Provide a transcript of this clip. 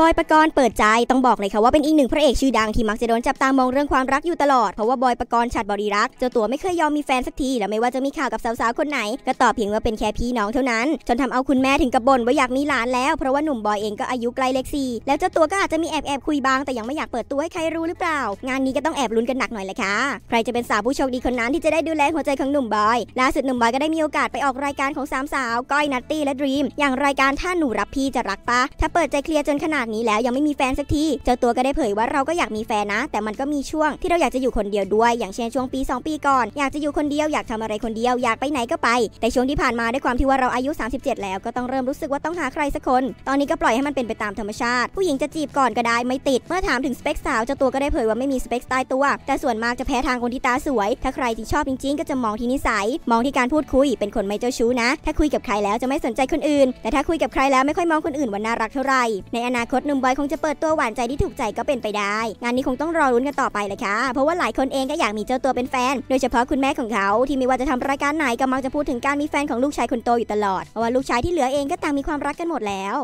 บอยปกรณ์เปิดใจต้องบอกเลยค่ะ ว่าเป็นอีกหนึ่งพระเอกชื่อดังที่มักจะโดนจับตามองเรื่องความรักอยู่ตลอดเพราะว่าบอยปกรณ์ฉัดบริรักษ์เจ้าตัวไม่เคยยอมมีแฟนสักที และไม่ว่าจะมีข่าวกับสาวๆ คนไหน ก็ตอบเพียงว่าเป็นแค่พี่น้องเท่านั้นจนทำเอาคุณแม่ถึงกับบ่นว่าอยากมีหลานแล้วเพราะว่าหนุ่มบอยเองก็อายุใกล้เลขสี่แล้วเจ้าตัวก็อาจจะมีแอบแอบคุยบ้างแต่ยังไม่อยากเปิดตัวให้ใครรู้หรือเปล่า งานนี้ก็ต้องแอบลุ้นกันหนักหน่อยเลยค่ะใครจะเป็นสาวผู้โชคดีคนนั้น ที่จะได้ดูแลหัวใจของหนุ่มบอยล่าสุดหนุ่มบอยก็ได้มีโอกาสไปออกรายการของสามสาวก้อยนัตตี้และดรีมอย่างรายการถ้าหนูรับพี่จะรักปะถ้าเปิดใจเคลียร์จนขนาดากนี้แล้วยังไม่มีแฟนสักที เจ้าตัวก็ได้เผยว่าเราก็อยากมีแฟนนะ แต่มันก็มีช่วงที่เราอยากจะอยู่คนเดียวด้วย อย่างเช่นช่วงปี 2 ปีก่อน อยากจะอยู่คนเดียวอยากทำอะไรคนเดียวอยากไปไหนก็ไป แต่ช่วงที่ผ่านมาด้วยความที่ว่าเราอายุ 37 แล้วก็ต้องเริ่มรู้สึกว่าต้องหาใครสักคน ตอนนี้ก็ปล่อยให้มันเป็นไปตามธรรมชาติ ผู้หญิงจะจีบก่อนก็ได้ ไม่ติดเมื่อถามถึงสเปคสาวเจ้าตัวก็ได้เผยว่าไม่มีสเปคตายตัวแต่ส่วนมากจะแพ้ทางคนที่ตาสวย ถ้าใครที่ชอบจริงๆก็จะมองที่นิสัยมองที่การพูดคุยเป็นคนไม่เจ้าชู้นะ ถ้าคุยกับใครแล้วจะไม่สนใจคนอื่น แต่ถ้าคุยกับใครแล้วไม่ค่อยมองคนอื่นว่าน่ารักเท่าไหร่ในอนาคตหนุ่มบอยคงจะเปิดตัวหวานใจที่ถูกใจก็เป็นไปได้ งานนี้คงต้องรอรุ้นกันต่อไปเลยค่ะเพราะว่าหลายคนเองก็อยากมีเจ้าตัวเป็นแฟน โดยเฉพาะคุณแม่ของเขาที่ไม่ว่าจะทำรายการไหนก็มักจะพูดถึงการมีแฟนของลูกชายคนโตอยู่ตลอดเพราะว่าลูกชายที่เหลือเองก็ต่างมีความรักกันหมดแล้ว